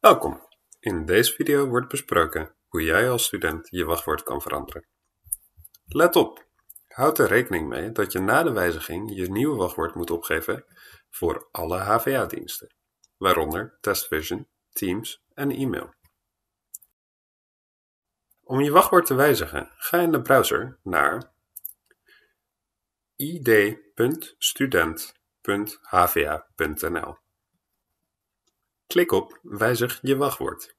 Welkom! In deze video wordt besproken hoe jij als student je wachtwoord kan veranderen. Let op! Houd er rekening mee dat je na de wijziging je nieuwe wachtwoord moet opgeven voor alle HVA-diensten, waaronder TestVision, Teams en e-mail. Om je wachtwoord te wijzigen, ga in de browser naar id.student.hva.nl Klik op Wijzig je wachtwoord.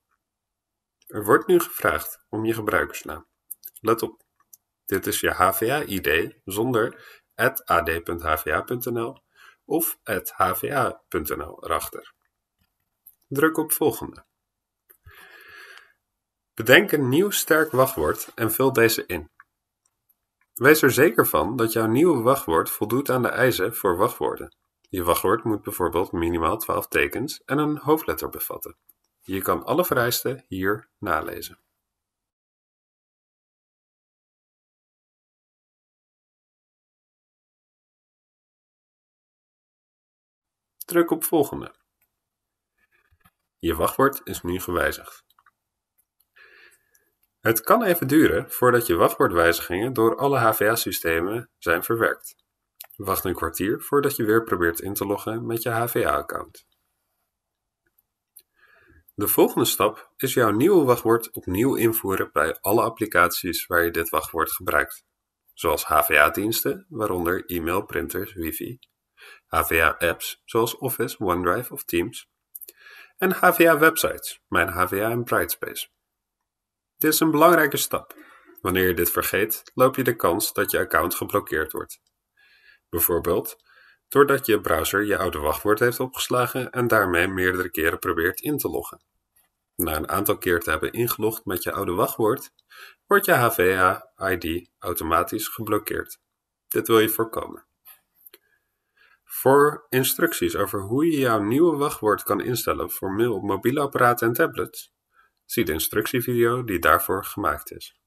Er wordt nu gevraagd om je gebruikersnaam. Let op, dit is je HVA-ID zonder ad.hva.nl of hva.nl erachter. Druk op Volgende. Bedenk een nieuw sterk wachtwoord en vul deze in. Wees er zeker van dat jouw nieuwe wachtwoord voldoet aan de eisen voor wachtwoorden. Je wachtwoord moet bijvoorbeeld minimaal 12 tekens en een hoofdletter bevatten. Je kan alle vereisten hier nalezen. Druk op volgende. Je wachtwoord is nu gewijzigd. Het kan even duren voordat je wachtwoordwijzigingen door alle HVA-systemen zijn verwerkt. Wacht een kwartier voordat je weer probeert in te loggen met je HVA-account. De volgende stap is jouw nieuwe wachtwoord opnieuw invoeren bij alle applicaties waar je dit wachtwoord gebruikt, zoals HVA-diensten, waaronder e-mail, printers, wifi, HVA-apps, zoals Office, OneDrive of Teams, en HVA-websites, mijn HVA en Brightspace. Dit is een belangrijke stap. Wanneer je dit vergeet, loop je de kans dat je account geblokkeerd wordt bijvoorbeeld doordat je browser je oude wachtwoord heeft opgeslagen en daarmee meerdere keren probeert in te loggen. Na een aantal keer te hebben ingelogd met je oude wachtwoord, wordt je HVA-ID automatisch geblokkeerd. Dit wil je voorkomen. Voor instructies over hoe je jouw nieuwe wachtwoord kan instellen voor mail, mobiele apparaten en tablets, zie de instructievideo die daarvoor gemaakt is.